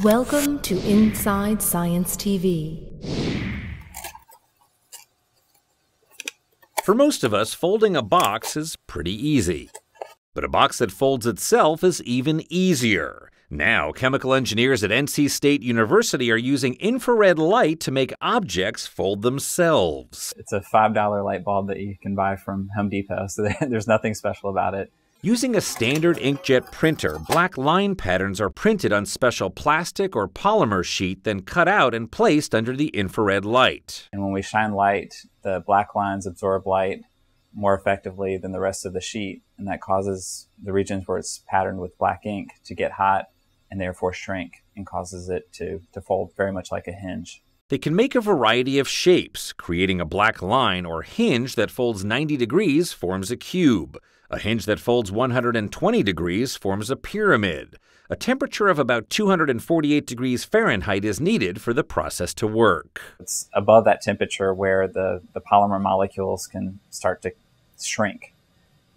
Welcome to Inside Science TV. For most of us, folding a box is pretty easy. But a box that folds itself is even easier. Now, chemical engineers at NC State University are using infrared light to make objects fold themselves. It's a $5 light bulb that you can buy from Home Depot, so there's nothing special about it. Using a standard inkjet printer, black line patterns are printed on special plastic or polymer sheet, then cut out and placed under the infrared light. And when we shine light, the black lines absorb light more effectively than the rest of the sheet, and that causes the regions where it's patterned with black ink to get hot and therefore shrink and causes it to, to fold very much like a hinge. They can make a variety of shapes, creating a black line or hinge that folds 90 degrees forms a cube. A hinge that folds 120 degrees forms a pyramid. A temperature of about 248 degrees Fahrenheit is needed for the process to work. It's above that temperature where the, the polymer molecules can start to shrink.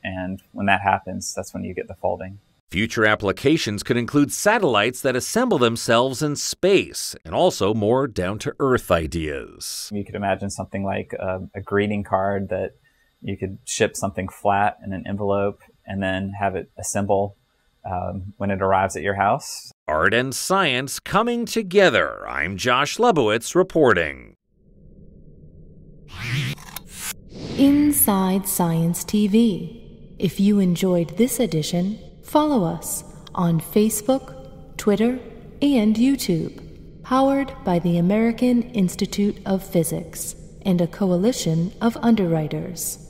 And when that happens, that's when you get the folding. Future applications could include satellites that assemble themselves in space and also more down to earth ideas. You could imagine something like a, a greeting card that you could ship something flat in an envelope and then have it assemble um, when it arrives at your house. Art and science coming together. I'm Josh Lebowitz reporting. Inside Science TV. If you enjoyed this edition, follow us on Facebook, Twitter, and YouTube, powered by the American Institute of Physics and a coalition of underwriters.